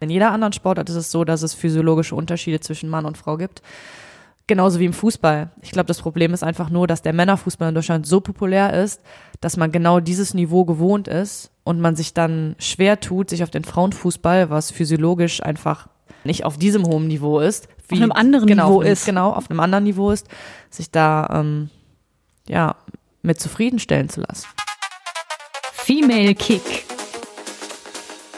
In jeder anderen Sportart ist es so, dass es physiologische Unterschiede zwischen Mann und Frau gibt. Genauso wie im Fußball. Ich glaube, das Problem ist einfach nur, dass der Männerfußball in Deutschland so populär ist, dass man genau dieses Niveau gewohnt ist und man sich dann schwer tut, sich auf den Frauenfußball, was physiologisch einfach nicht auf diesem hohen Niveau ist, wie auf einem anderen genau, Niveau ist, genau auf einem anderen Niveau ist, sich da ähm, ja mit zufriedenstellen zu lassen. Female Kick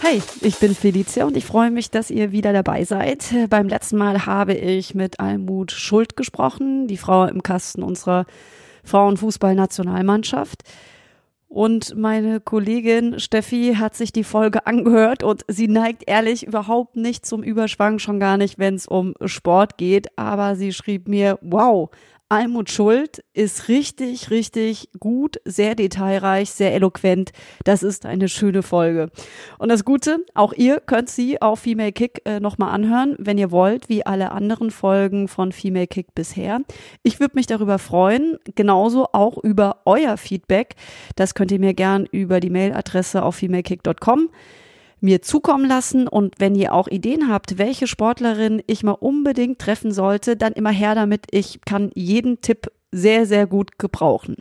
Hey, ich bin Felicia und ich freue mich, dass ihr wieder dabei seid. Beim letzten Mal habe ich mit Almut Schuld gesprochen, die Frau im Kasten unserer Frauenfußballnationalmannschaft. Und meine Kollegin Steffi hat sich die Folge angehört und sie neigt ehrlich überhaupt nicht zum Überschwang, schon gar nicht, wenn es um Sport geht. Aber sie schrieb mir, wow, Almut Schuld ist richtig, richtig gut, sehr detailreich, sehr eloquent. Das ist eine schöne Folge. Und das Gute, auch ihr könnt sie auf Female Kick äh, nochmal anhören, wenn ihr wollt, wie alle anderen Folgen von Female Kick bisher. Ich würde mich darüber freuen, genauso auch über euer Feedback. Das könnt ihr mir gern über die Mailadresse auf femalekick.com mir zukommen lassen. Und wenn ihr auch Ideen habt, welche Sportlerin ich mal unbedingt treffen sollte, dann immer her damit. Ich kann jeden Tipp sehr, sehr gut gebrauchen.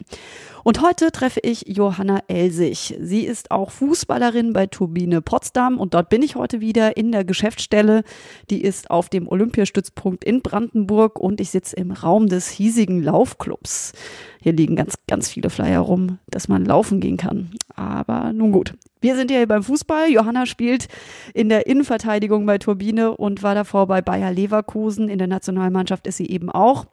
Und heute treffe ich Johanna Elsig. Sie ist auch Fußballerin bei Turbine Potsdam und dort bin ich heute wieder in der Geschäftsstelle. Die ist auf dem Olympiastützpunkt in Brandenburg und ich sitze im Raum des hiesigen Laufclubs. Hier liegen ganz, ganz viele Flyer rum, dass man laufen gehen kann. Aber nun gut. Wir sind hier beim Fußball. Johanna spielt in der Innenverteidigung bei Turbine und war davor bei Bayer Leverkusen. In der Nationalmannschaft ist sie eben auch.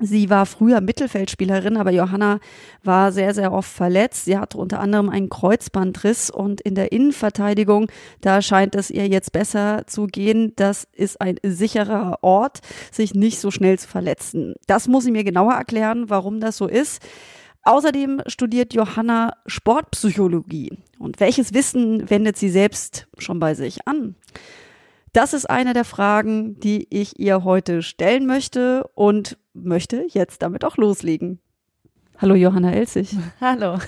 Sie war früher Mittelfeldspielerin, aber Johanna war sehr, sehr oft verletzt. Sie hatte unter anderem einen Kreuzbandriss und in der Innenverteidigung, da scheint es ihr jetzt besser zu gehen. Das ist ein sicherer Ort, sich nicht so schnell zu verletzen. Das muss sie mir genauer erklären, warum das so ist. Außerdem studiert Johanna Sportpsychologie. Und welches Wissen wendet sie selbst schon bei sich an? Das ist eine der Fragen, die ich ihr heute stellen möchte und möchte jetzt damit auch loslegen. Hallo Johanna Elsig. Hallo.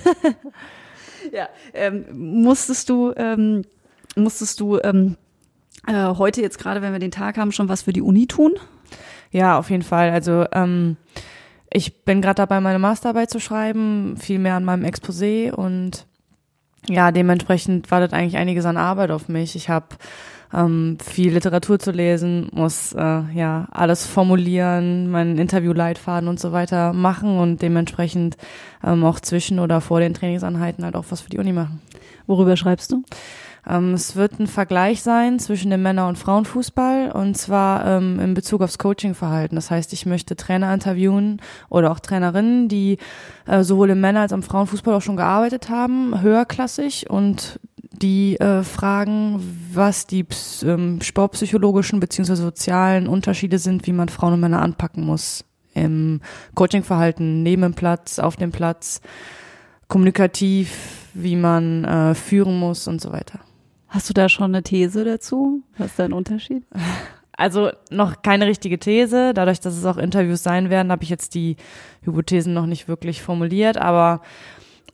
ja, ähm, musstest du, ähm, musstest du ähm, äh, heute jetzt gerade, wenn wir den Tag haben, schon was für die Uni tun? Ja, auf jeden Fall. Also ähm, ich bin gerade dabei, meine Masterarbeit zu schreiben, viel mehr an meinem Exposé und ja, dementsprechend wartet eigentlich einiges an Arbeit auf mich. Ich habe ähm, viel Literatur zu lesen, muss äh, ja alles formulieren, meinen Interviewleitfaden und so weiter machen und dementsprechend ähm, auch zwischen oder vor den Trainingsanheiten halt auch was für die Uni machen. Worüber schreibst du? Ähm, es wird ein Vergleich sein zwischen dem Männer- und Frauenfußball und zwar ähm, in Bezug aufs Coachingverhalten. Das heißt, ich möchte Trainer interviewen oder auch Trainerinnen, die äh, sowohl im Männer- als auch im Frauenfußball auch schon gearbeitet haben, höherklassig und die äh, fragen, was die ähm, sportpsychologischen bzw. sozialen Unterschiede sind, wie man Frauen und Männer anpacken muss im Coachingverhalten, neben dem Platz, auf dem Platz, kommunikativ, wie man äh, führen muss und so weiter. Hast du da schon eine These dazu? Was ist da ein Unterschied? Also noch keine richtige These. Dadurch, dass es auch Interviews sein werden, habe ich jetzt die Hypothesen noch nicht wirklich formuliert, aber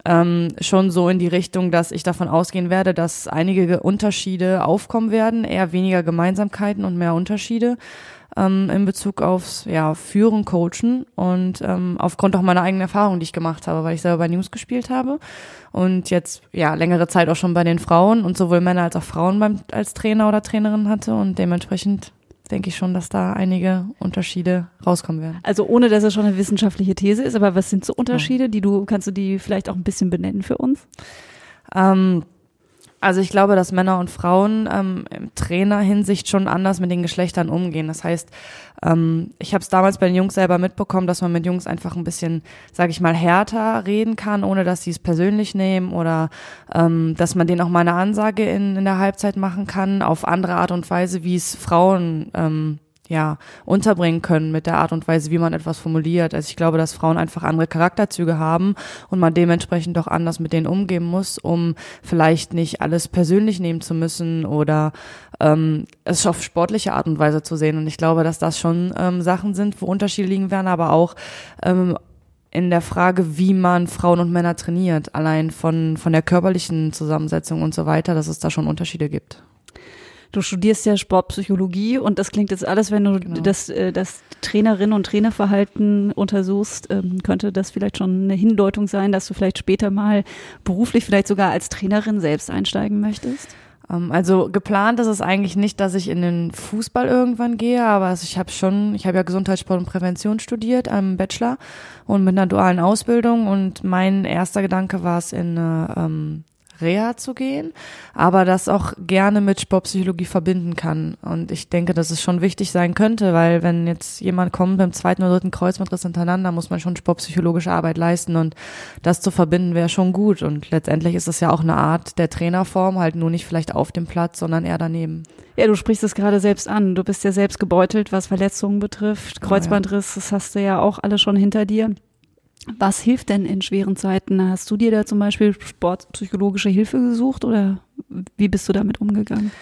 ähm, schon so in die Richtung, dass ich davon ausgehen werde, dass einige Unterschiede aufkommen werden, eher weniger Gemeinsamkeiten und mehr Unterschiede ähm, in Bezug aufs ja, Führen, Coachen und ähm, aufgrund auch meiner eigenen Erfahrung, die ich gemacht habe, weil ich selber bei News gespielt habe und jetzt ja längere Zeit auch schon bei den Frauen und sowohl Männer als auch Frauen beim, als Trainer oder Trainerin hatte und dementsprechend denke ich schon, dass da einige Unterschiede rauskommen werden. Also ohne, dass es schon eine wissenschaftliche These ist, aber was sind so Unterschiede, die du, kannst du die vielleicht auch ein bisschen benennen für uns? Ähm, also ich glaube, dass Männer und Frauen ähm, im Trainerhinsicht schon anders mit den Geschlechtern umgehen. Das heißt, ähm, ich habe es damals bei den Jungs selber mitbekommen, dass man mit Jungs einfach ein bisschen, sage ich mal, härter reden kann, ohne dass sie es persönlich nehmen oder ähm, dass man denen auch mal eine Ansage in, in der Halbzeit machen kann, auf andere Art und Weise, wie es Frauen ähm, ja, unterbringen können mit der Art und Weise, wie man etwas formuliert. Also ich glaube, dass Frauen einfach andere Charakterzüge haben und man dementsprechend doch anders mit denen umgehen muss, um vielleicht nicht alles persönlich nehmen zu müssen oder ähm, es auf sportliche Art und Weise zu sehen. Und ich glaube, dass das schon ähm, Sachen sind, wo Unterschiede liegen werden, aber auch ähm, in der Frage, wie man Frauen und Männer trainiert, allein von, von der körperlichen Zusammensetzung und so weiter, dass es da schon Unterschiede gibt du studierst ja Sportpsychologie und das klingt jetzt alles, wenn du genau. das, äh, das Trainerinnen- und Trainerverhalten untersuchst, ähm, könnte das vielleicht schon eine Hindeutung sein, dass du vielleicht später mal beruflich vielleicht sogar als Trainerin selbst einsteigen möchtest? Ähm, also geplant ist es eigentlich nicht, dass ich in den Fußball irgendwann gehe, aber ich habe schon, ich habe ja Gesundheitssport und Prävention studiert am Bachelor und mit einer dualen Ausbildung und mein erster Gedanke war es in eine ähm, Reha zu gehen, aber das auch gerne mit Sportpsychologie verbinden kann. Und ich denke, dass es schon wichtig sein könnte, weil wenn jetzt jemand kommt beim zweiten oder dritten Kreuzbandriss hintereinander, muss man schon sportpsychologische Arbeit leisten und das zu verbinden wäre schon gut. Und letztendlich ist es ja auch eine Art der Trainerform, halt nur nicht vielleicht auf dem Platz, sondern eher daneben. Ja, du sprichst es gerade selbst an. Du bist ja selbst gebeutelt, was Verletzungen betrifft. Genau, Kreuzbandriss, das hast du ja auch alle schon hinter dir. Was hilft denn in schweren Zeiten? Hast du dir da zum Beispiel sportpsychologische Hilfe gesucht oder wie bist du damit umgegangen?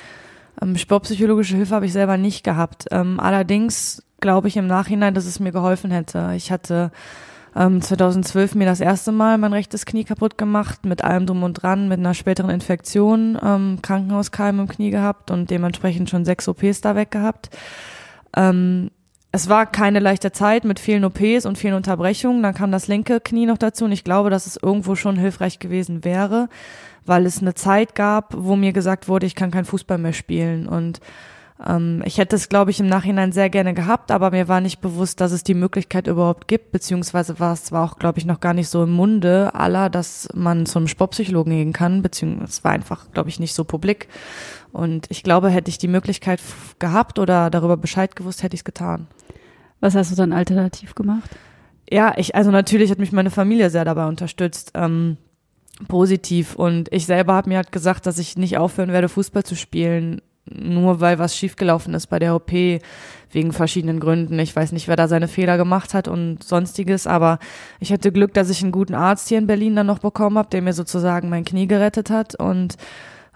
Ähm, sportpsychologische Hilfe habe ich selber nicht gehabt. Ähm, allerdings glaube ich im Nachhinein, dass es mir geholfen hätte. Ich hatte 2012 ähm, mir das erste Mal mein rechtes Knie kaputt gemacht, mit allem drum und dran, mit einer späteren Infektion, Krankenhauskeim im Knie gehabt und dementsprechend schon sechs OPs da weg gehabt es war keine leichte Zeit mit vielen OPs und vielen Unterbrechungen. Dann kam das linke Knie noch dazu und ich glaube, dass es irgendwo schon hilfreich gewesen wäre, weil es eine Zeit gab, wo mir gesagt wurde, ich kann kein Fußball mehr spielen und ähm, ich hätte es, glaube ich, im Nachhinein sehr gerne gehabt, aber mir war nicht bewusst, dass es die Möglichkeit überhaupt gibt, beziehungsweise war es zwar auch, glaube ich, noch gar nicht so im Munde aller, dass man zum Sportpsychologen gehen kann, beziehungsweise es war einfach, glaube ich, nicht so publik. Und ich glaube, hätte ich die Möglichkeit gehabt oder darüber Bescheid gewusst, hätte ich es getan. Was hast du dann alternativ gemacht? Ja, ich, also natürlich hat mich meine Familie sehr dabei unterstützt. Ähm, positiv und ich selber habe mir halt gesagt, dass ich nicht aufhören werde, Fußball zu spielen, nur weil was schiefgelaufen ist bei der OP, wegen verschiedenen Gründen. Ich weiß nicht, wer da seine Fehler gemacht hat und sonstiges, aber ich hatte Glück, dass ich einen guten Arzt hier in Berlin dann noch bekommen habe, der mir sozusagen mein Knie gerettet hat und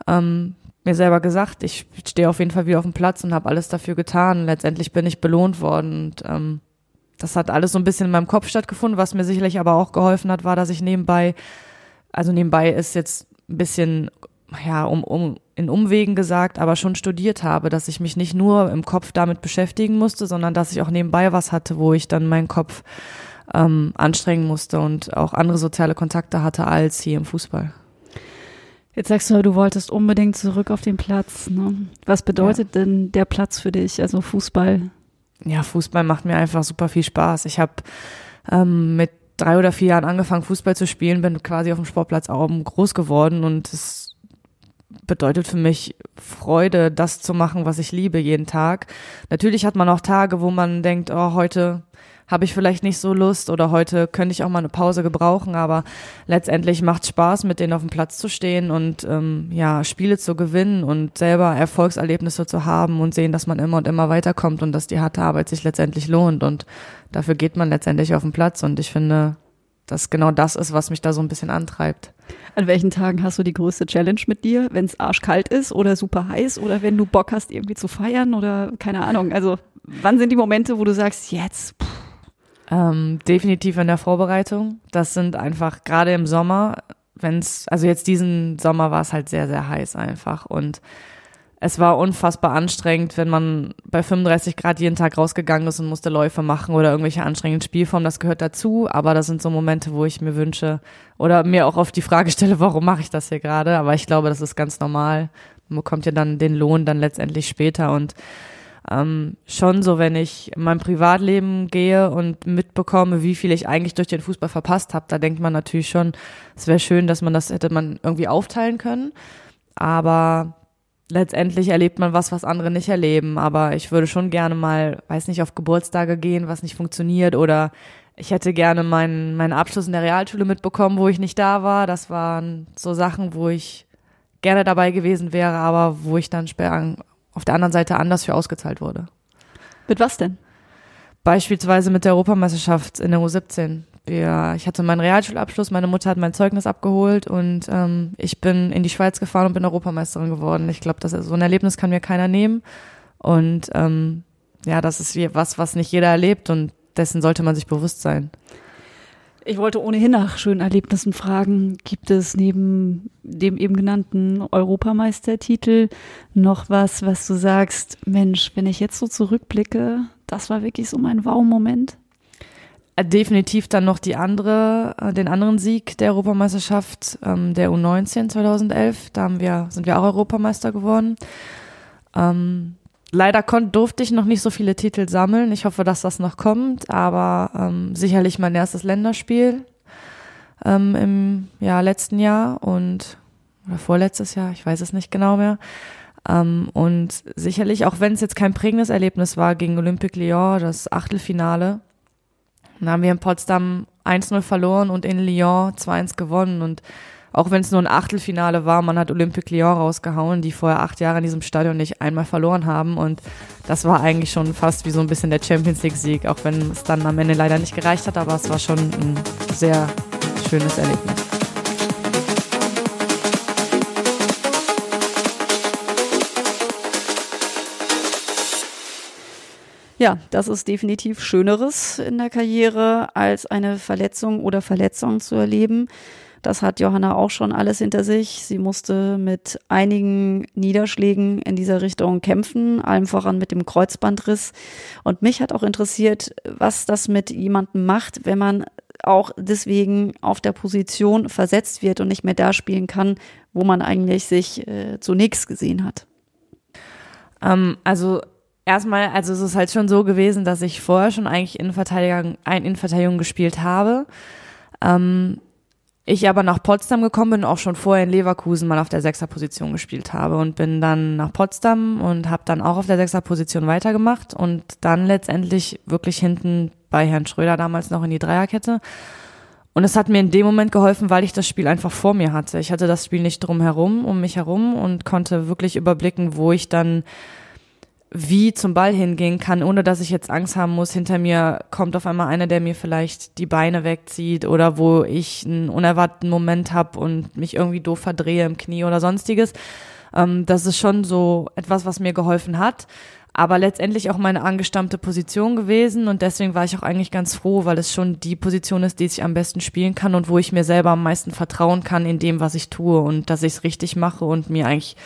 ähm, mir selber gesagt, ich stehe auf jeden Fall wieder auf dem Platz und habe alles dafür getan. Letztendlich bin ich belohnt worden und ähm, das hat alles so ein bisschen in meinem Kopf stattgefunden. Was mir sicherlich aber auch geholfen hat, war, dass ich nebenbei, also nebenbei ist jetzt ein bisschen ja, um, um, in Umwegen gesagt, aber schon studiert habe, dass ich mich nicht nur im Kopf damit beschäftigen musste, sondern dass ich auch nebenbei was hatte, wo ich dann meinen Kopf ähm, anstrengen musste und auch andere soziale Kontakte hatte als hier im Fußball. Jetzt sagst du, du wolltest unbedingt zurück auf den Platz. Ne? Was bedeutet ja. denn der Platz für dich, also Fußball? Ja, Fußball macht mir einfach super viel Spaß. Ich habe ähm, mit drei oder vier Jahren angefangen, Fußball zu spielen, bin quasi auf dem Sportplatz auch groß geworden und es bedeutet für mich Freude, das zu machen, was ich liebe jeden Tag. Natürlich hat man auch Tage, wo man denkt, oh, heute habe ich vielleicht nicht so Lust oder heute könnte ich auch mal eine Pause gebrauchen, aber letztendlich macht Spaß, mit denen auf dem Platz zu stehen und ähm, ja, Spiele zu gewinnen und selber Erfolgserlebnisse zu haben und sehen, dass man immer und immer weiterkommt und dass die harte Arbeit sich letztendlich lohnt und dafür geht man letztendlich auf den Platz und ich finde, das genau das ist, was mich da so ein bisschen antreibt. An welchen Tagen hast du die größte Challenge mit dir, wenn es arschkalt ist oder super heiß oder wenn du Bock hast, irgendwie zu feiern oder keine Ahnung? Also wann sind die Momente, wo du sagst, jetzt? Ähm, definitiv in der Vorbereitung. Das sind einfach gerade im Sommer, wenn es, also jetzt diesen Sommer war es halt sehr, sehr heiß einfach und es war unfassbar anstrengend, wenn man bei 35 Grad jeden Tag rausgegangen ist und musste Läufe machen oder irgendwelche anstrengenden Spielformen. Das gehört dazu, aber das sind so Momente, wo ich mir wünsche oder mir auch oft die Frage stelle, warum mache ich das hier gerade? Aber ich glaube, das ist ganz normal. Man bekommt ja dann den Lohn dann letztendlich später und ähm, schon so, wenn ich in mein Privatleben gehe und mitbekomme, wie viel ich eigentlich durch den Fußball verpasst habe, da denkt man natürlich schon, es wäre schön, dass man das hätte man irgendwie aufteilen können. Aber letztendlich erlebt man was, was andere nicht erleben. Aber ich würde schon gerne mal, weiß nicht, auf Geburtstage gehen, was nicht funktioniert oder ich hätte gerne meinen, meinen Abschluss in der Realschule mitbekommen, wo ich nicht da war. Das waren so Sachen, wo ich gerne dabei gewesen wäre, aber wo ich dann später auf der anderen Seite anders für ausgezahlt wurde. Mit was denn? Beispielsweise mit der Europameisterschaft in der U17 wir, ich hatte meinen Realschulabschluss, meine Mutter hat mein Zeugnis abgeholt und ähm, ich bin in die Schweiz gefahren und bin Europameisterin geworden. Ich glaube, das so ein Erlebnis kann mir keiner nehmen. Und ähm, ja, das ist was, was nicht jeder erlebt und dessen sollte man sich bewusst sein. Ich wollte ohnehin nach schönen Erlebnissen fragen. Gibt es neben dem eben genannten Europameistertitel noch was, was du sagst, Mensch, wenn ich jetzt so zurückblicke, das war wirklich so mein Wow-Moment? Äh, definitiv dann noch die andere, äh, den anderen Sieg der Europameisterschaft ähm, der U19 2011. Da haben wir, sind wir auch Europameister geworden. Ähm, leider konnte, durfte ich noch nicht so viele Titel sammeln. Ich hoffe, dass das noch kommt, aber ähm, sicherlich mein erstes Länderspiel ähm, im ja, letzten Jahr und oder vorletztes Jahr, ich weiß es nicht genau mehr. Ähm, und sicherlich, auch wenn es jetzt kein prägendes Erlebnis war gegen Olympique Lyon, das Achtelfinale, dann haben wir in Potsdam 1-0 verloren und in Lyon 2-1 gewonnen. Und auch wenn es nur ein Achtelfinale war, man hat Olympique Lyon rausgehauen, die vorher acht Jahre in diesem Stadion nicht einmal verloren haben. Und das war eigentlich schon fast wie so ein bisschen der Champions League-Sieg, auch wenn es dann am Ende leider nicht gereicht hat. Aber es war schon ein sehr schönes Erlebnis. Ja, das ist definitiv Schöneres in der Karriere, als eine Verletzung oder Verletzung zu erleben. Das hat Johanna auch schon alles hinter sich. Sie musste mit einigen Niederschlägen in dieser Richtung kämpfen, allem voran mit dem Kreuzbandriss. Und mich hat auch interessiert, was das mit jemandem macht, wenn man auch deswegen auf der Position versetzt wird und nicht mehr da spielen kann, wo man eigentlich sich äh, zunächst gesehen hat. Ähm, also erstmal, also es ist halt schon so gewesen, dass ich vorher schon eigentlich Innenverteidigung, ein Innenverteidigung gespielt habe. Ähm, ich aber nach Potsdam gekommen bin, auch schon vorher in Leverkusen mal auf der Sechserposition gespielt habe und bin dann nach Potsdam und habe dann auch auf der Sechserposition weitergemacht und dann letztendlich wirklich hinten bei Herrn Schröder damals noch in die Dreierkette. Und es hat mir in dem Moment geholfen, weil ich das Spiel einfach vor mir hatte. Ich hatte das Spiel nicht drumherum, um mich herum und konnte wirklich überblicken, wo ich dann wie zum Ball hingehen kann, ohne dass ich jetzt Angst haben muss, hinter mir kommt auf einmal einer, der mir vielleicht die Beine wegzieht oder wo ich einen unerwarteten Moment habe und mich irgendwie doof verdrehe im Knie oder sonstiges. Ähm, das ist schon so etwas, was mir geholfen hat. Aber letztendlich auch meine angestammte Position gewesen und deswegen war ich auch eigentlich ganz froh, weil es schon die Position ist, die ich am besten spielen kann und wo ich mir selber am meisten vertrauen kann in dem, was ich tue und dass ich es richtig mache und mir eigentlich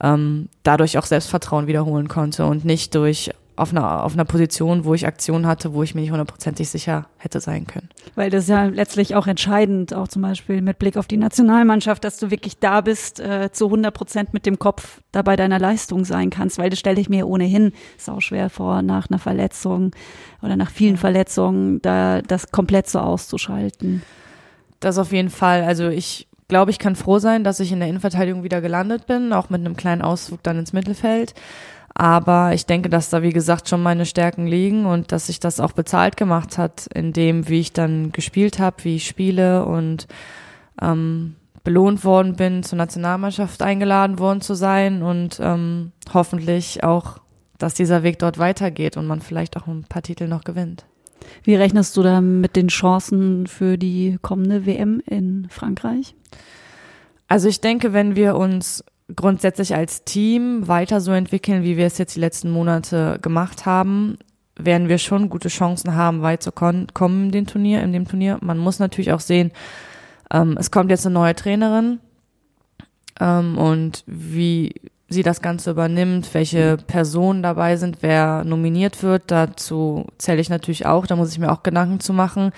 ähm, dadurch auch Selbstvertrauen wiederholen konnte und nicht durch auf einer, auf einer Position, wo ich Aktion hatte, wo ich mir nicht hundertprozentig sicher hätte sein können. Weil das ist ja letztlich auch entscheidend, auch zum Beispiel mit Blick auf die Nationalmannschaft, dass du wirklich da bist, äh, zu 100 Prozent mit dem Kopf dabei deiner Leistung sein kannst, weil das stelle ich mir ohnehin sau schwer vor, nach einer Verletzung oder nach vielen Verletzungen da das komplett so auszuschalten. Das auf jeden Fall. Also ich glaube, ich kann froh sein, dass ich in der Innenverteidigung wieder gelandet bin, auch mit einem kleinen Ausflug dann ins Mittelfeld. Aber ich denke, dass da, wie gesagt, schon meine Stärken liegen und dass sich das auch bezahlt gemacht hat, in dem, wie ich dann gespielt habe, wie ich spiele und ähm, belohnt worden bin, zur Nationalmannschaft eingeladen worden zu sein und ähm, hoffentlich auch, dass dieser Weg dort weitergeht und man vielleicht auch ein paar Titel noch gewinnt. Wie rechnest du da mit den Chancen für die kommende WM in Frankreich? Also ich denke, wenn wir uns grundsätzlich als Team weiter so entwickeln, wie wir es jetzt die letzten Monate gemacht haben, werden wir schon gute Chancen haben, weit zu kommen den Turnier, in dem Turnier. Man muss natürlich auch sehen, ähm, es kommt jetzt eine neue Trainerin ähm, und wie sie das Ganze übernimmt, welche mhm. Personen dabei sind, wer nominiert wird. Dazu zähle ich natürlich auch, da muss ich mir auch Gedanken zu machen.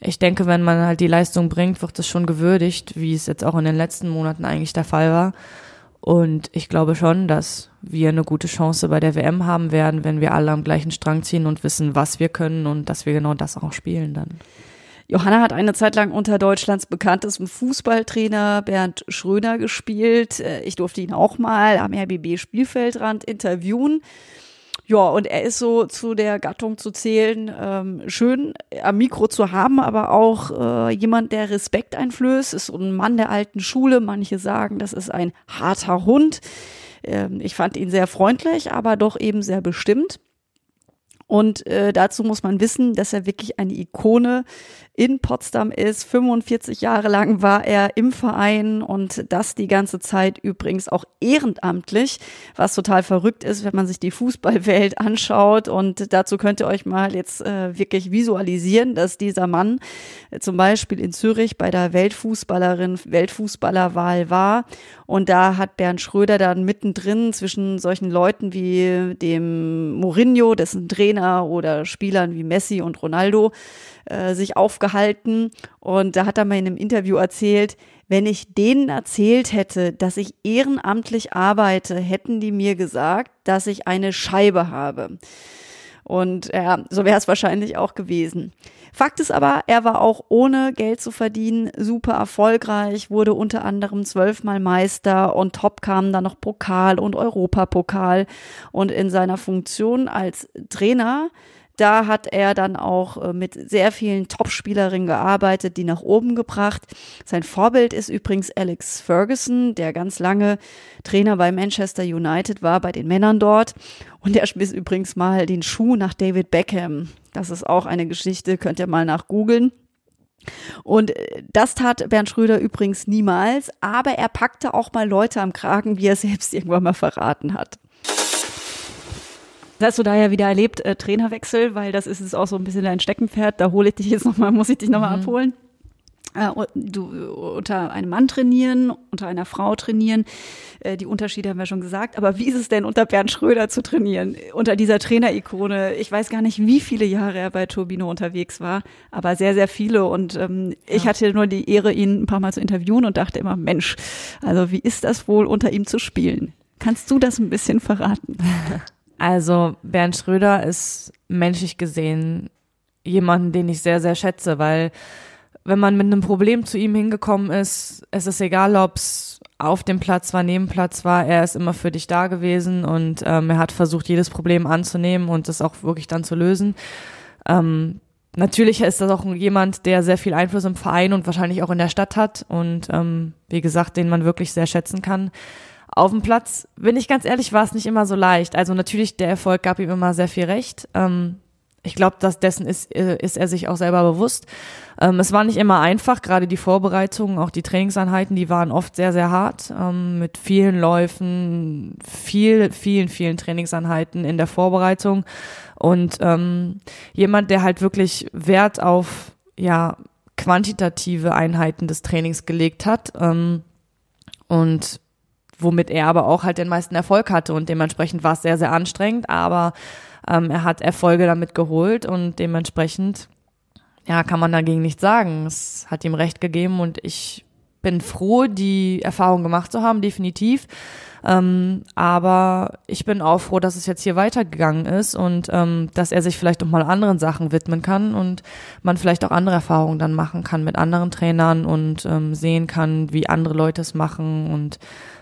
Ich denke, wenn man halt die Leistung bringt, wird es schon gewürdigt, wie es jetzt auch in den letzten Monaten eigentlich der Fall war. Und ich glaube schon, dass wir eine gute Chance bei der WM haben werden, wenn wir alle am gleichen Strang ziehen und wissen, was wir können und dass wir genau das auch spielen dann. Johanna hat eine Zeit lang unter Deutschlands bekanntestem Fußballtrainer Bernd Schröner gespielt. Äh, ich durfte ihn auch mal am RBB Spielfeldrand interviewen. Ja, und er ist so zu der Gattung zu zählen, ähm, schön am Mikro zu haben, aber auch äh, jemand, der Respekt einflößt, ist so ein Mann der alten Schule. Manche sagen, das ist ein harter Hund. Ähm, ich fand ihn sehr freundlich, aber doch eben sehr bestimmt. Und äh, dazu muss man wissen, dass er wirklich eine Ikone in Potsdam ist. 45 Jahre lang war er im Verein und das die ganze Zeit übrigens auch ehrenamtlich, was total verrückt ist, wenn man sich die Fußballwelt anschaut. Und dazu könnt ihr euch mal jetzt äh, wirklich visualisieren, dass dieser Mann äh, zum Beispiel in Zürich bei der Weltfußballerin, Weltfußballerwahl war. Und da hat Bernd Schröder dann mittendrin zwischen solchen Leuten wie dem Mourinho, dessen Trainer Trainer oder Spielern wie Messi und Ronaldo äh, sich aufgehalten. Und da hat er mal in einem Interview erzählt, wenn ich denen erzählt hätte, dass ich ehrenamtlich arbeite, hätten die mir gesagt, dass ich eine Scheibe habe. Und ja, so wäre es wahrscheinlich auch gewesen. Fakt ist aber, er war auch ohne Geld zu verdienen super erfolgreich, wurde unter anderem zwölfmal Meister und top kamen dann noch Pokal und Europapokal. Und in seiner Funktion als Trainer da hat er dann auch äh, mit sehr vielen Topspielerinnen gearbeitet, die nach oben gebracht. Sein Vorbild ist übrigens Alex Ferguson, der ganz lange Trainer bei Manchester United war, bei den Männern dort. Und der schmiss übrigens mal den Schuh nach David Beckham. Das ist auch eine Geschichte, könnt ihr mal nach googeln. Und äh, das tat Bernd Schröder übrigens niemals, aber er packte auch mal Leute am Kragen, wie er selbst irgendwann mal verraten hat hast du da ja wieder erlebt, äh, Trainerwechsel, weil das ist es auch so ein bisschen dein Steckenpferd. Da hole ich dich jetzt nochmal, muss ich dich nochmal mhm. abholen. Äh, du unter einem Mann trainieren, unter einer Frau trainieren. Äh, die Unterschiede haben wir schon gesagt. Aber wie ist es denn, unter Bernd Schröder zu trainieren? Unter dieser Trainerikone. Ich weiß gar nicht, wie viele Jahre er bei Turbino unterwegs war, aber sehr, sehr viele. Und ähm, ja. ich hatte nur die Ehre, ihn ein paar Mal zu interviewen und dachte immer, Mensch, also wie ist das wohl, unter ihm zu spielen? Kannst du das ein bisschen verraten? Also Bernd Schröder ist menschlich gesehen jemanden, den ich sehr, sehr schätze, weil wenn man mit einem Problem zu ihm hingekommen ist, es ist egal, ob es auf dem Platz war, neben Platz war, er ist immer für dich da gewesen und ähm, er hat versucht, jedes Problem anzunehmen und es auch wirklich dann zu lösen. Ähm, natürlich ist das auch jemand, der sehr viel Einfluss im Verein und wahrscheinlich auch in der Stadt hat und ähm, wie gesagt, den man wirklich sehr schätzen kann. Auf dem Platz, bin ich ganz ehrlich, war es nicht immer so leicht. Also natürlich, der Erfolg gab ihm immer sehr viel Recht. Ähm, ich glaube, dass dessen ist, äh, ist er sich auch selber bewusst. Ähm, es war nicht immer einfach, gerade die Vorbereitungen, auch die Trainingseinheiten, die waren oft sehr, sehr hart, ähm, mit vielen Läufen, viel, vielen, vielen Trainingseinheiten in der Vorbereitung. Und ähm, jemand, der halt wirklich Wert auf, ja, quantitative Einheiten des Trainings gelegt hat, ähm, und womit er aber auch halt den meisten Erfolg hatte und dementsprechend war es sehr, sehr anstrengend, aber ähm, er hat Erfolge damit geholt und dementsprechend, ja, kann man dagegen nichts sagen. Es hat ihm recht gegeben und ich bin froh, die Erfahrung gemacht zu haben, definitiv. Ähm, aber ich bin auch froh, dass es jetzt hier weitergegangen ist und ähm, dass er sich vielleicht auch mal anderen Sachen widmen kann und man vielleicht auch andere Erfahrungen dann machen kann mit anderen Trainern und ähm, sehen kann, wie andere Leute es machen und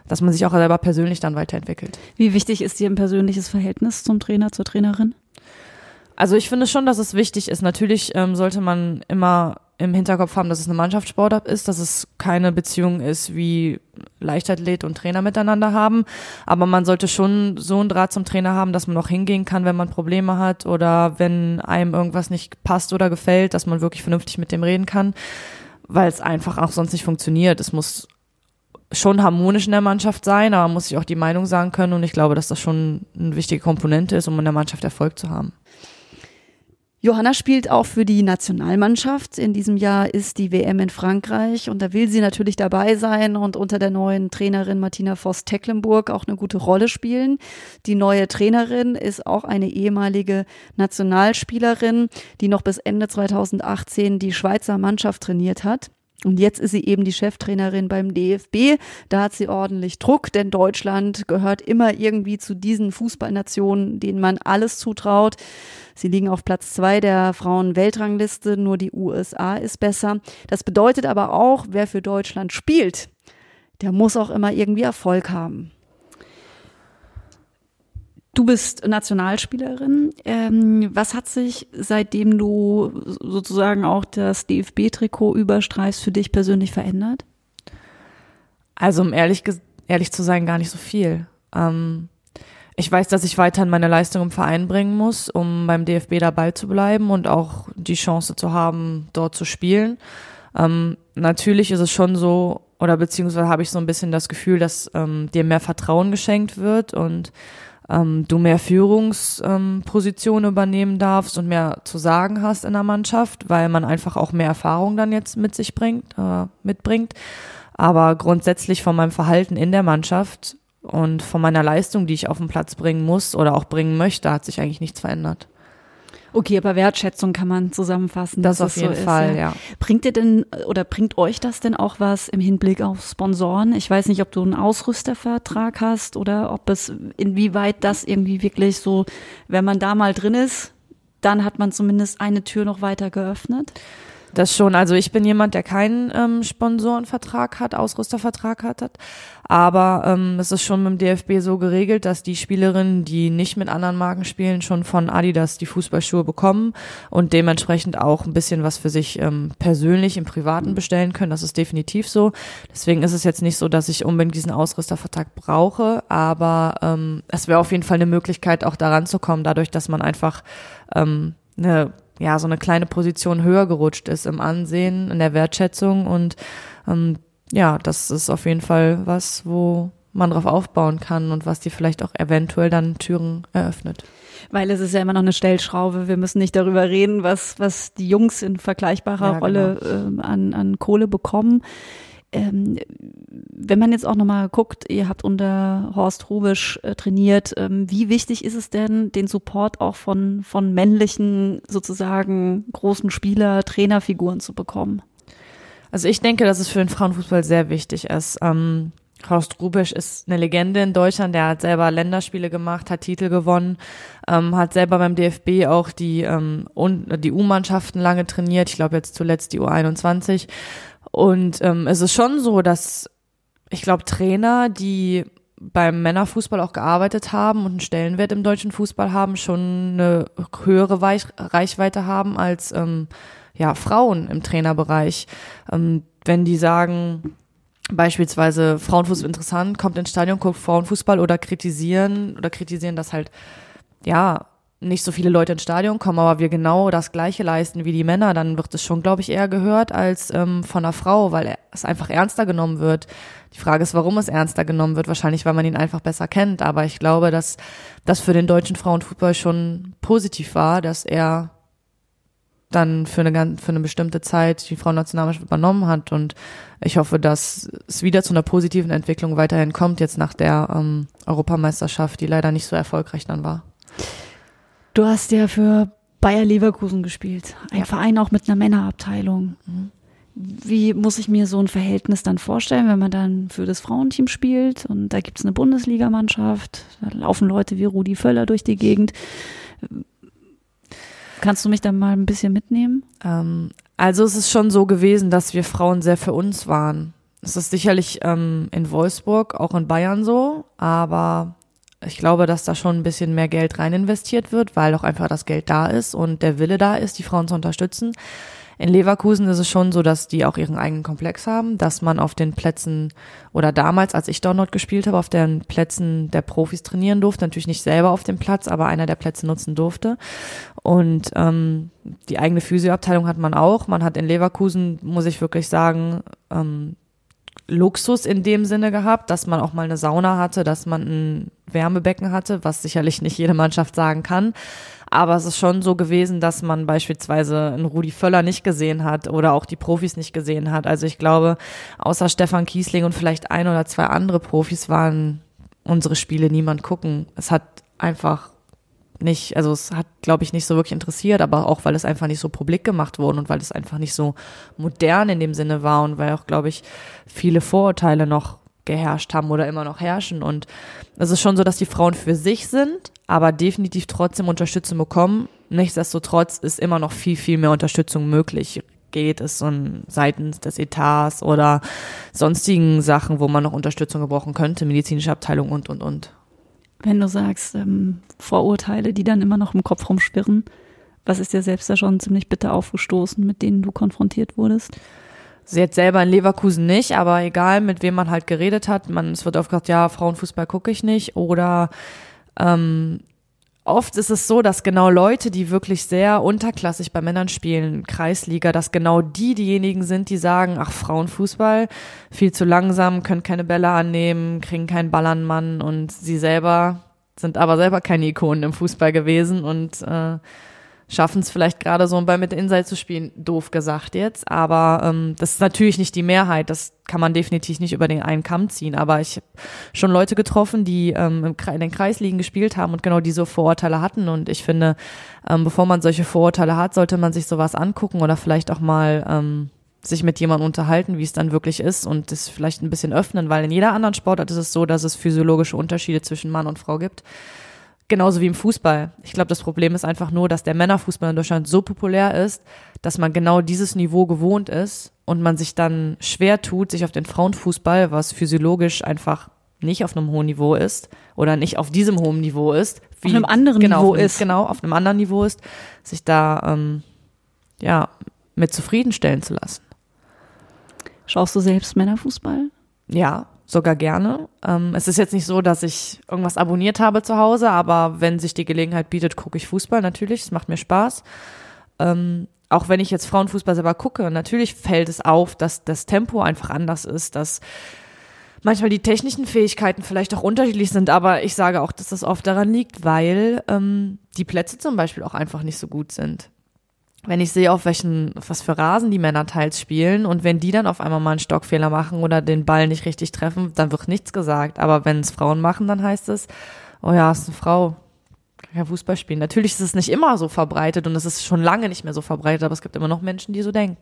dass man sich auch selber persönlich dann weiterentwickelt. Wie wichtig ist dir ein persönliches Verhältnis zum Trainer, zur Trainerin? Also ich finde schon, dass es wichtig ist. Natürlich ähm, sollte man immer im Hinterkopf haben, dass es eine Mannschaftssportart ist, dass es keine Beziehung ist, wie Leichtathlet und Trainer miteinander haben. Aber man sollte schon so einen Draht zum Trainer haben, dass man auch hingehen kann, wenn man Probleme hat oder wenn einem irgendwas nicht passt oder gefällt, dass man wirklich vernünftig mit dem reden kann, weil es einfach auch sonst nicht funktioniert. Es muss schon harmonisch in der Mannschaft sein, aber muss ich auch die Meinung sagen können und ich glaube, dass das schon eine wichtige Komponente ist, um in der Mannschaft Erfolg zu haben. Johanna spielt auch für die Nationalmannschaft. In diesem Jahr ist die WM in Frankreich und da will sie natürlich dabei sein und unter der neuen Trainerin Martina Voss-Tecklenburg auch eine gute Rolle spielen. Die neue Trainerin ist auch eine ehemalige Nationalspielerin, die noch bis Ende 2018 die Schweizer Mannschaft trainiert hat. Und jetzt ist sie eben die Cheftrainerin beim DFB. Da hat sie ordentlich Druck, denn Deutschland gehört immer irgendwie zu diesen Fußballnationen, denen man alles zutraut. Sie liegen auf Platz zwei der Frauen-Weltrangliste, nur die USA ist besser. Das bedeutet aber auch, wer für Deutschland spielt, der muss auch immer irgendwie Erfolg haben. Du bist Nationalspielerin. Ähm, was hat sich, seitdem du sozusagen auch das DFB-Trikot überstreifst, für dich persönlich verändert? Also, um ehrlich, ehrlich zu sein, gar nicht so viel. Ähm, ich weiß, dass ich weiterhin meine Leistung im Verein bringen muss, um beim DFB dabei zu bleiben und auch die Chance zu haben, dort zu spielen. Ähm, natürlich ist es schon so, oder beziehungsweise habe ich so ein bisschen das Gefühl, dass ähm, dir mehr Vertrauen geschenkt wird und ähm, du mehr Führungsposition übernehmen darfst und mehr zu sagen hast in der Mannschaft, weil man einfach auch mehr Erfahrung dann jetzt mit sich bringt, äh, mitbringt. Aber grundsätzlich von meinem Verhalten in der Mannschaft und von meiner Leistung, die ich auf den Platz bringen muss oder auch bringen möchte, hat sich eigentlich nichts verändert. Okay, aber Wertschätzung kann man zusammenfassen. Das auf jeden so Fall, ist, ja. ja. Bringt ihr denn oder bringt euch das denn auch was im Hinblick auf Sponsoren? Ich weiß nicht, ob du einen Ausrüstervertrag hast oder ob es inwieweit das irgendwie wirklich so, wenn man da mal drin ist, dann hat man zumindest eine Tür noch weiter geöffnet. Das schon. Also ich bin jemand, der keinen ähm, Sponsorenvertrag hat, Ausrüstervertrag hat. Aber ähm, es ist schon mit dem DFB so geregelt, dass die Spielerinnen, die nicht mit anderen Marken spielen, schon von Adidas die Fußballschuhe bekommen und dementsprechend auch ein bisschen was für sich ähm, persönlich im Privaten bestellen können. Das ist definitiv so. Deswegen ist es jetzt nicht so, dass ich unbedingt diesen Ausrüstervertrag brauche, aber ähm, es wäre auf jeden Fall eine Möglichkeit, auch daran zu kommen, dadurch, dass man einfach ähm, eine ja, so eine kleine Position höher gerutscht ist im Ansehen, in der Wertschätzung und ähm, ja, das ist auf jeden Fall was, wo man drauf aufbauen kann und was die vielleicht auch eventuell dann Türen eröffnet. Weil es ist ja immer noch eine Stellschraube. Wir müssen nicht darüber reden, was, was die Jungs in vergleichbarer ja, genau. Rolle genau. äh, an, an Kohle bekommen. Ähm, wenn man jetzt auch nochmal guckt, ihr habt unter Horst Rubisch äh, trainiert, ähm, wie wichtig ist es denn, den Support auch von, von männlichen, sozusagen großen Spieler, Trainerfiguren zu bekommen? Also ich denke, dass es für den Frauenfußball sehr wichtig ist. Ähm, Horst Rubisch ist eine Legende in Deutschland, der hat selber Länderspiele gemacht, hat Titel gewonnen, ähm, hat selber beim DFB auch die, ähm, äh, die U-Mannschaften lange trainiert, ich glaube jetzt zuletzt die U21. Und ähm, es ist schon so, dass ich glaube, Trainer, die beim Männerfußball auch gearbeitet haben und einen Stellenwert im deutschen Fußball haben, schon eine höhere Weich Reichweite haben als ähm, ja, Frauen im Trainerbereich. Ähm, wenn die sagen, beispielsweise Frauenfußball interessant, kommt ins Stadion, guckt Frauenfußball oder kritisieren oder kritisieren das halt, ja, nicht so viele Leute ins Stadion kommen, aber wir genau das Gleiche leisten wie die Männer, dann wird es schon, glaube ich, eher gehört als ähm, von einer Frau, weil es einfach ernster genommen wird. Die Frage ist, warum es ernster genommen wird. Wahrscheinlich, weil man ihn einfach besser kennt. Aber ich glaube, dass das für den deutschen Frauenfußball schon positiv war, dass er dann für eine, für eine bestimmte Zeit die Frauennationalmannschaft übernommen hat. Und ich hoffe, dass es wieder zu einer positiven Entwicklung weiterhin kommt, jetzt nach der ähm, Europameisterschaft, die leider nicht so erfolgreich dann war. Du hast ja für Bayer Leverkusen gespielt, ein ja. Verein auch mit einer Männerabteilung. Wie muss ich mir so ein Verhältnis dann vorstellen, wenn man dann für das Frauenteam spielt und da gibt es eine Bundesligamannschaft, da laufen Leute wie Rudi Völler durch die Gegend. Kannst du mich dann mal ein bisschen mitnehmen? Ähm, also es ist schon so gewesen, dass wir Frauen sehr für uns waren. Es ist sicherlich ähm, in Wolfsburg, auch in Bayern so, aber ich glaube, dass da schon ein bisschen mehr Geld rein investiert wird, weil auch einfach das Geld da ist und der Wille da ist, die Frauen zu unterstützen. In Leverkusen ist es schon so, dass die auch ihren eigenen Komplex haben, dass man auf den Plätzen oder damals, als ich dort gespielt habe, auf den Plätzen der Profis trainieren durfte, natürlich nicht selber auf dem Platz, aber einer der Plätze nutzen durfte. Und ähm, die eigene Physioabteilung hat man auch. Man hat in Leverkusen, muss ich wirklich sagen, ähm, Luxus in dem Sinne gehabt, dass man auch mal eine Sauna hatte, dass man ein Wärmebecken hatte, was sicherlich nicht jede Mannschaft sagen kann. Aber es ist schon so gewesen, dass man beispielsweise einen Rudi Völler nicht gesehen hat oder auch die Profis nicht gesehen hat. Also ich glaube, außer Stefan Kiesling und vielleicht ein oder zwei andere Profis waren unsere Spiele niemand gucken. Es hat einfach nicht, also es hat, glaube ich, nicht so wirklich interessiert, aber auch weil es einfach nicht so publik gemacht wurde und weil es einfach nicht so modern in dem Sinne war und weil auch, glaube ich, viele Vorurteile noch geherrscht haben oder immer noch herrschen. Und es ist schon so, dass die Frauen für sich sind, aber definitiv trotzdem Unterstützung bekommen. Nichtsdestotrotz ist immer noch viel, viel mehr Unterstützung möglich. Geht es so seitens des Etats oder sonstigen Sachen, wo man noch Unterstützung gebrauchen könnte, medizinische Abteilung und, und, und wenn du sagst, ähm, Vorurteile, die dann immer noch im Kopf rumschwirren, was ist dir selbst da schon ziemlich bitter aufgestoßen, mit denen du konfrontiert wurdest? Sie jetzt selber in Leverkusen nicht, aber egal, mit wem man halt geredet hat, man, es wird oft gesagt, ja, Frauenfußball gucke ich nicht oder ähm, oft ist es so, dass genau Leute, die wirklich sehr unterklassig bei Männern spielen, Kreisliga, dass genau die diejenigen sind, die sagen, ach, Frauenfußball, viel zu langsam, können keine Bälle annehmen, kriegen keinen Ballernmann und sie selber sind aber selber keine Ikonen im Fußball gewesen und äh, schaffen es vielleicht gerade so, um bei Mit der Inside zu spielen, doof gesagt jetzt. Aber ähm, das ist natürlich nicht die Mehrheit. Das kann man definitiv nicht über den einen Kamm ziehen. Aber ich habe schon Leute getroffen, die ähm, in den Kreisligen gespielt haben und genau diese Vorurteile hatten. Und ich finde, ähm, bevor man solche Vorurteile hat, sollte man sich sowas angucken oder vielleicht auch mal ähm, sich mit jemandem unterhalten, wie es dann wirklich ist und das vielleicht ein bisschen öffnen, weil in jeder anderen Sportart ist es so, dass es physiologische Unterschiede zwischen Mann und Frau gibt. Genauso wie im Fußball. Ich glaube, das Problem ist einfach nur, dass der Männerfußball in Deutschland so populär ist, dass man genau dieses Niveau gewohnt ist und man sich dann schwer tut, sich auf den Frauenfußball, was physiologisch einfach nicht auf einem hohen Niveau ist oder nicht auf diesem hohen Niveau ist, wie auf einem anderen genau, Niveau ist, genau auf einem anderen Niveau ist, sich da ähm, ja mit zufriedenstellen zu lassen. Schaust du selbst Männerfußball? Ja, sogar gerne. Ähm, es ist jetzt nicht so, dass ich irgendwas abonniert habe zu Hause, aber wenn sich die Gelegenheit bietet, gucke ich Fußball natürlich. Es macht mir Spaß. Ähm, auch wenn ich jetzt Frauenfußball selber gucke, natürlich fällt es auf, dass das Tempo einfach anders ist, dass manchmal die technischen Fähigkeiten vielleicht auch unterschiedlich sind, aber ich sage auch, dass das oft daran liegt, weil ähm, die Plätze zum Beispiel auch einfach nicht so gut sind wenn ich sehe, auf welchen, was für Rasen die Männer teils spielen und wenn die dann auf einmal mal einen Stockfehler machen oder den Ball nicht richtig treffen, dann wird nichts gesagt. Aber wenn es Frauen machen, dann heißt es, oh ja, ist eine Frau, kann ja Fußball spielen. Natürlich ist es nicht immer so verbreitet und es ist schon lange nicht mehr so verbreitet, aber es gibt immer noch Menschen, die so denken.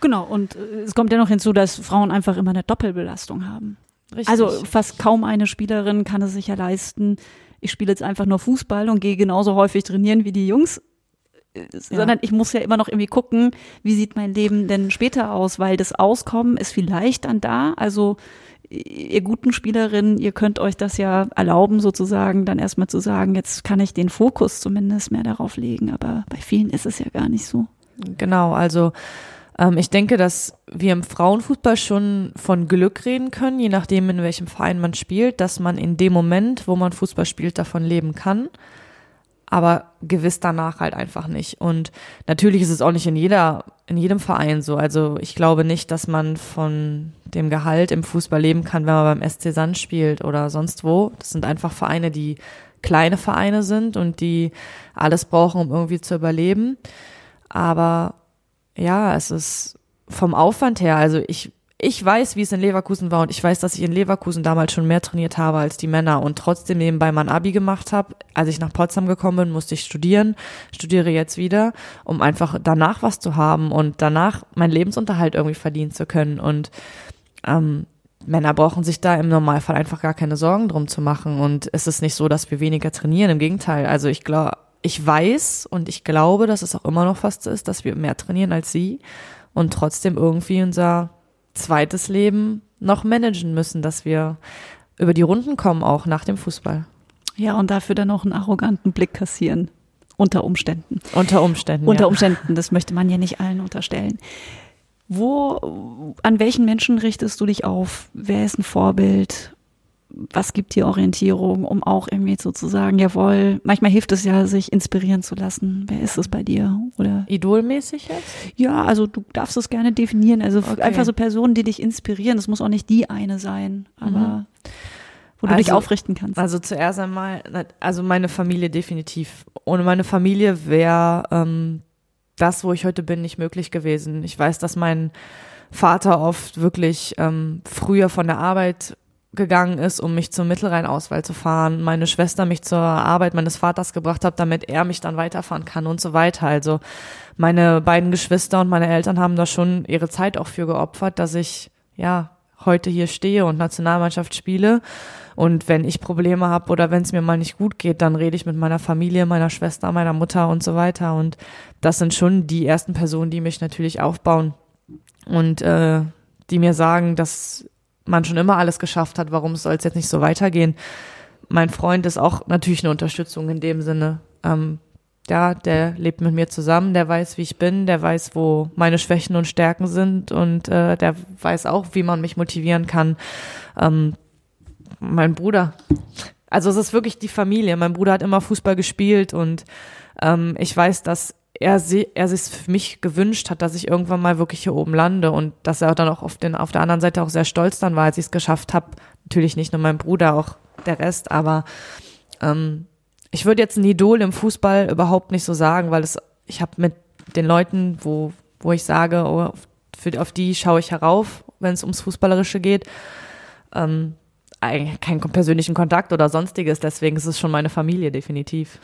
Genau, und äh, es kommt ja noch hinzu, dass Frauen einfach immer eine Doppelbelastung haben. Richtig. Also fast kaum eine Spielerin kann es sich ja leisten, ich spiele jetzt einfach nur Fußball und gehe genauso häufig trainieren wie die Jungs sondern ich muss ja immer noch irgendwie gucken, wie sieht mein Leben denn später aus, weil das Auskommen ist vielleicht dann da. Also ihr guten Spielerinnen, ihr könnt euch das ja erlauben, sozusagen dann erstmal zu sagen, jetzt kann ich den Fokus zumindest mehr darauf legen, aber bei vielen ist es ja gar nicht so. Genau, also ähm, ich denke, dass wir im Frauenfußball schon von Glück reden können, je nachdem, in welchem Verein man spielt, dass man in dem Moment, wo man Fußball spielt, davon leben kann aber gewiss danach halt einfach nicht. Und natürlich ist es auch nicht in jeder, in jedem Verein so. Also ich glaube nicht, dass man von dem Gehalt im Fußball leben kann, wenn man beim SC Sand spielt oder sonst wo. Das sind einfach Vereine, die kleine Vereine sind und die alles brauchen, um irgendwie zu überleben. Aber ja, es ist vom Aufwand her, also ich ich weiß, wie es in Leverkusen war und ich weiß, dass ich in Leverkusen damals schon mehr trainiert habe als die Männer und trotzdem nebenbei mein Abi gemacht habe. Als ich nach Potsdam gekommen bin, musste ich studieren, studiere jetzt wieder, um einfach danach was zu haben und danach meinen Lebensunterhalt irgendwie verdienen zu können. Und ähm, Männer brauchen sich da im Normalfall einfach gar keine Sorgen drum zu machen. Und es ist nicht so, dass wir weniger trainieren. Im Gegenteil, also ich glaube, ich weiß und ich glaube, dass es auch immer noch fast ist, dass wir mehr trainieren als sie und trotzdem irgendwie unser zweites Leben noch managen müssen, dass wir über die Runden kommen, auch nach dem Fußball. Ja, und dafür dann noch einen arroganten Blick kassieren. Unter Umständen. Unter Umständen. Unter ja. Umständen, das möchte man ja nicht allen unterstellen. Wo, an welchen Menschen richtest du dich auf? Wer ist ein Vorbild? was gibt dir Orientierung, um auch irgendwie sozusagen, jawohl, manchmal hilft es ja, sich inspirieren zu lassen. Wer ist es bei dir? Oder Idolmäßig jetzt? Ja, also du darfst es gerne definieren. Also okay. einfach so Personen, die dich inspirieren. Das muss auch nicht die eine sein, aber mhm. wo du also, dich aufrichten kannst. Also zuerst einmal, also meine Familie definitiv. Ohne meine Familie wäre ähm, das, wo ich heute bin, nicht möglich gewesen. Ich weiß, dass mein Vater oft wirklich ähm, früher von der Arbeit gegangen ist, um mich zur Mittelrheinauswahl zu fahren, meine Schwester mich zur Arbeit meines Vaters gebracht hat, damit er mich dann weiterfahren kann und so weiter. Also meine beiden Geschwister und meine Eltern haben da schon ihre Zeit auch für geopfert, dass ich ja heute hier stehe und Nationalmannschaft spiele. Und wenn ich Probleme habe oder wenn es mir mal nicht gut geht, dann rede ich mit meiner Familie, meiner Schwester, meiner Mutter und so weiter. Und das sind schon die ersten Personen, die mich natürlich aufbauen und äh, die mir sagen, dass man schon immer alles geschafft hat, warum soll es jetzt nicht so weitergehen? Mein Freund ist auch natürlich eine Unterstützung in dem Sinne. Ähm, ja, der lebt mit mir zusammen, der weiß, wie ich bin, der weiß, wo meine Schwächen und Stärken sind und äh, der weiß auch, wie man mich motivieren kann. Ähm, mein Bruder. Also es ist wirklich die Familie. Mein Bruder hat immer Fußball gespielt und ähm, ich weiß, dass er, er sich für mich gewünscht hat, dass ich irgendwann mal wirklich hier oben lande und dass er dann auch auf, den, auf der anderen Seite auch sehr stolz dann war, als ich es geschafft habe. Natürlich nicht nur mein Bruder, auch der Rest, aber ähm, ich würde jetzt ein Idol im Fußball überhaupt nicht so sagen, weil es, ich habe mit den Leuten, wo, wo ich sage, oh, für, auf die schaue ich herauf, wenn es ums Fußballerische geht, ähm, keinen persönlichen Kontakt oder sonstiges, deswegen ist es schon meine Familie definitiv.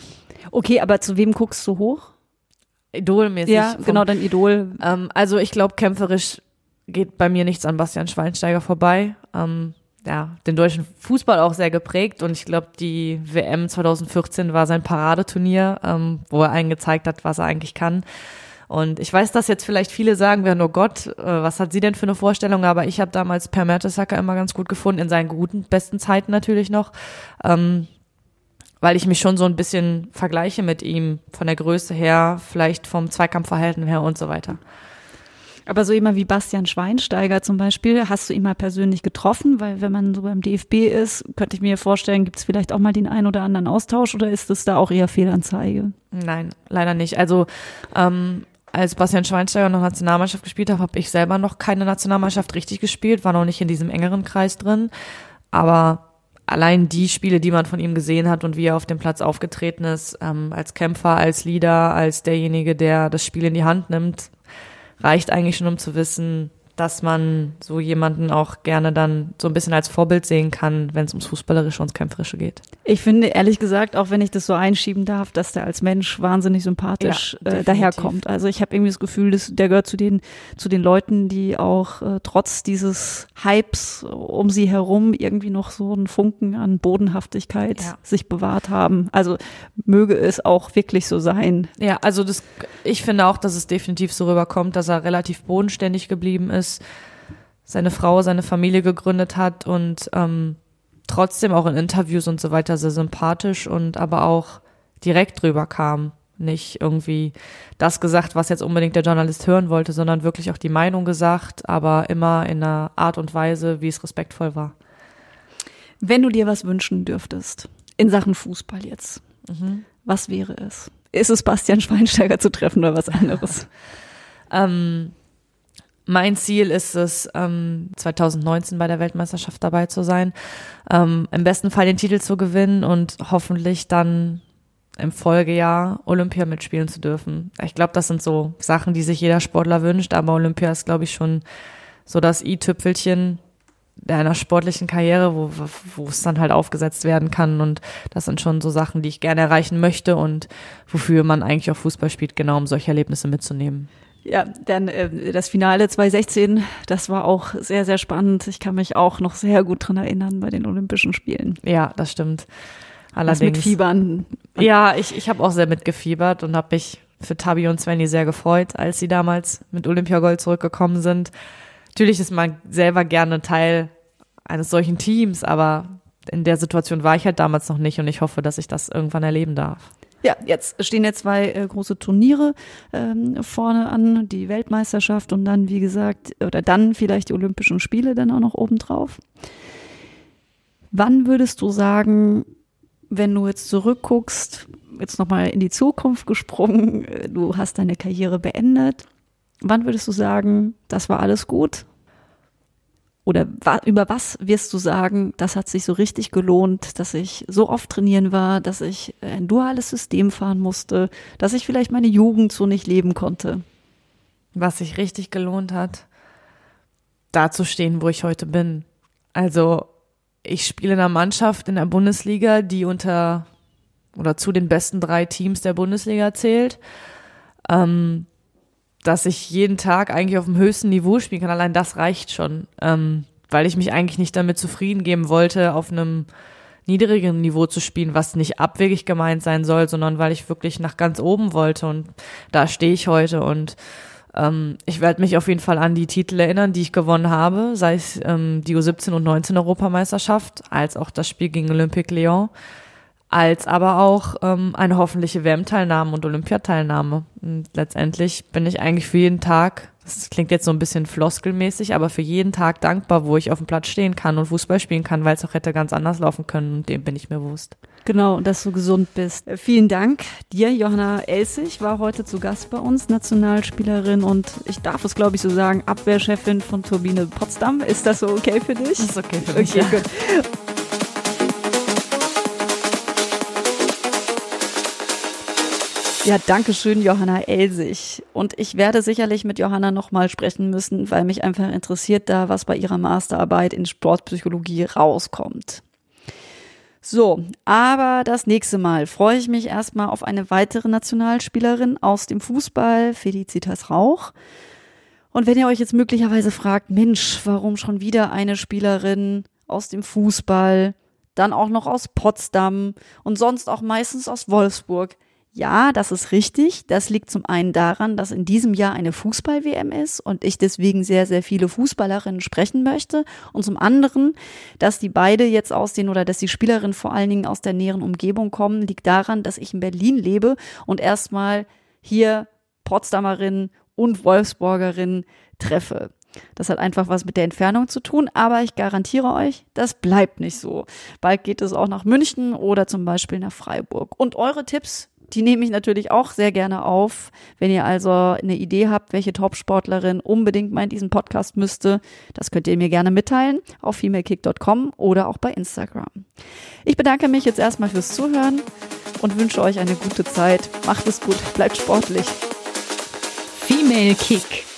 Okay, aber zu wem guckst du hoch? idolmäßig. Ja, vom, genau, dein Idol. Ähm, also ich glaube, kämpferisch geht bei mir nichts an Bastian Schweinsteiger vorbei. Ähm, ja, den deutschen Fußball auch sehr geprägt und ich glaube, die WM 2014 war sein Paradeturnier, ähm, wo er einen gezeigt hat, was er eigentlich kann. Und ich weiß, dass jetzt vielleicht viele sagen wer nur oh Gott, äh, was hat sie denn für eine Vorstellung? Aber ich habe damals Per Mertesacker immer ganz gut gefunden, in seinen guten, besten Zeiten natürlich noch. Ähm, weil ich mich schon so ein bisschen vergleiche mit ihm, von der Größe her, vielleicht vom Zweikampfverhalten her und so weiter. Aber so jemand wie Bastian Schweinsteiger zum Beispiel, hast du ihn mal persönlich getroffen? Weil wenn man so beim DFB ist, könnte ich mir vorstellen, gibt es vielleicht auch mal den einen oder anderen Austausch oder ist das da auch eher Fehlanzeige? Nein, leider nicht. Also ähm, als Bastian Schweinsteiger noch Nationalmannschaft gespielt hat, habe ich selber noch keine Nationalmannschaft richtig gespielt, war noch nicht in diesem engeren Kreis drin. Aber allein die Spiele, die man von ihm gesehen hat und wie er auf dem Platz aufgetreten ist, ähm, als Kämpfer, als Leader, als derjenige, der das Spiel in die Hand nimmt, reicht eigentlich schon, um zu wissen, dass man so jemanden auch gerne dann so ein bisschen als Vorbild sehen kann, wenn es ums Fußballerische und ums Kämpferische geht. Ich finde ehrlich gesagt, auch wenn ich das so einschieben darf, dass der als Mensch wahnsinnig sympathisch ja, äh, daherkommt. Also ich habe irgendwie das Gefühl, dass der gehört zu den, zu den Leuten, die auch äh, trotz dieses Hypes um sie herum irgendwie noch so einen Funken an Bodenhaftigkeit ja. sich bewahrt haben. Also möge es auch wirklich so sein. Ja, also das, ich finde auch, dass es definitiv so rüberkommt, dass er relativ bodenständig geblieben ist Business, seine Frau, seine Familie gegründet hat und ähm, trotzdem auch in Interviews und so weiter sehr sympathisch und aber auch direkt drüber kam. Nicht irgendwie das gesagt, was jetzt unbedingt der Journalist hören wollte, sondern wirklich auch die Meinung gesagt, aber immer in einer Art und Weise, wie es respektvoll war. Wenn du dir was wünschen dürftest, in Sachen Fußball jetzt, mhm. was wäre es? Ist es Bastian Schweinsteiger zu treffen oder was anderes? ähm, mein Ziel ist es, 2019 ähm, bei der Weltmeisterschaft dabei zu sein, ähm, im besten Fall den Titel zu gewinnen und hoffentlich dann im Folgejahr Olympia mitspielen zu dürfen. Ich glaube, das sind so Sachen, die sich jeder Sportler wünscht, aber Olympia ist, glaube ich, schon so das i-Tüpfelchen deiner sportlichen Karriere, wo, wo es dann halt aufgesetzt werden kann. Und das sind schon so Sachen, die ich gerne erreichen möchte und wofür man eigentlich auch Fußball spielt, genau um solche Erlebnisse mitzunehmen. Ja, dann äh, das Finale 2016, das war auch sehr, sehr spannend. Ich kann mich auch noch sehr gut dran erinnern bei den Olympischen Spielen. Ja, das stimmt. Allerdings. Was mit Fiebern. Ja, ich, ich habe auch sehr mitgefiebert und habe mich für Tabi und Svenny sehr gefreut, als sie damals mit Olympiagold zurückgekommen sind. Natürlich ist man selber gerne Teil eines solchen Teams, aber in der Situation war ich halt damals noch nicht und ich hoffe, dass ich das irgendwann erleben darf. Ja, jetzt stehen ja zwei äh, große Turniere ähm, vorne an, die Weltmeisterschaft und dann, wie gesagt, oder dann vielleicht die Olympischen Spiele dann auch noch obendrauf. Wann würdest du sagen, wenn du jetzt zurückguckst, jetzt nochmal in die Zukunft gesprungen, äh, du hast deine Karriere beendet, wann würdest du sagen, das war alles gut oder wa über was wirst du sagen, das hat sich so richtig gelohnt, dass ich so oft trainieren war, dass ich äh, ein duales System fahren musste, dass ich vielleicht meine Jugend so nicht leben konnte? Was sich richtig gelohnt hat, da zu stehen, wo ich heute bin. Also ich spiele in einer Mannschaft in der Bundesliga, die unter oder zu den besten drei Teams der Bundesliga zählt. Ähm, dass ich jeden Tag eigentlich auf dem höchsten Niveau spielen kann. Allein das reicht schon, ähm, weil ich mich eigentlich nicht damit zufrieden geben wollte, auf einem niedrigeren Niveau zu spielen, was nicht abwegig gemeint sein soll, sondern weil ich wirklich nach ganz oben wollte und da stehe ich heute und ähm, ich werde mich auf jeden Fall an die Titel erinnern, die ich gewonnen habe, sei es ähm, die U17 und 19 Europameisterschaft, als auch das Spiel gegen Olympique Lyon als aber auch ähm, eine hoffentliche WM-Teilnahme und Olympiateilnahme. Und letztendlich bin ich eigentlich für jeden Tag, das klingt jetzt so ein bisschen floskelmäßig, aber für jeden Tag dankbar, wo ich auf dem Platz stehen kann und Fußball spielen kann, weil es auch hätte ganz anders laufen können und dem bin ich mir bewusst. Genau, und dass du gesund bist. Äh, vielen Dank dir, Johanna Elsig, war heute zu Gast bei uns, Nationalspielerin und ich darf es, glaube ich, so sagen, Abwehrchefin von Turbine Potsdam. Ist das so okay für dich? Das ist okay für mich. Okay, ja. gut. Ja, danke schön, Johanna Elsig. Und ich werde sicherlich mit Johanna nochmal sprechen müssen, weil mich einfach interessiert da, was bei ihrer Masterarbeit in Sportpsychologie rauskommt. So, aber das nächste Mal freue ich mich erstmal auf eine weitere Nationalspielerin aus dem Fußball, Felicitas Rauch. Und wenn ihr euch jetzt möglicherweise fragt, Mensch, warum schon wieder eine Spielerin aus dem Fußball, dann auch noch aus Potsdam und sonst auch meistens aus Wolfsburg, ja, das ist richtig. Das liegt zum einen daran, dass in diesem Jahr eine Fußball-WM ist und ich deswegen sehr, sehr viele Fußballerinnen sprechen möchte. Und zum anderen, dass die beide jetzt aus den oder dass die Spielerinnen vor allen Dingen aus der näheren Umgebung kommen, liegt daran, dass ich in Berlin lebe und erstmal hier Potsdamerinnen und Wolfsburgerinnen treffe. Das hat einfach was mit der Entfernung zu tun, aber ich garantiere euch, das bleibt nicht so. Bald geht es auch nach München oder zum Beispiel nach Freiburg. Und eure Tipps die nehme ich natürlich auch sehr gerne auf. Wenn ihr also eine Idee habt, welche Top-Sportlerin unbedingt mal in diesen Podcast müsste, das könnt ihr mir gerne mitteilen auf femalekick.com oder auch bei Instagram. Ich bedanke mich jetzt erstmal fürs Zuhören und wünsche euch eine gute Zeit. Macht es gut, bleibt sportlich. Female Kick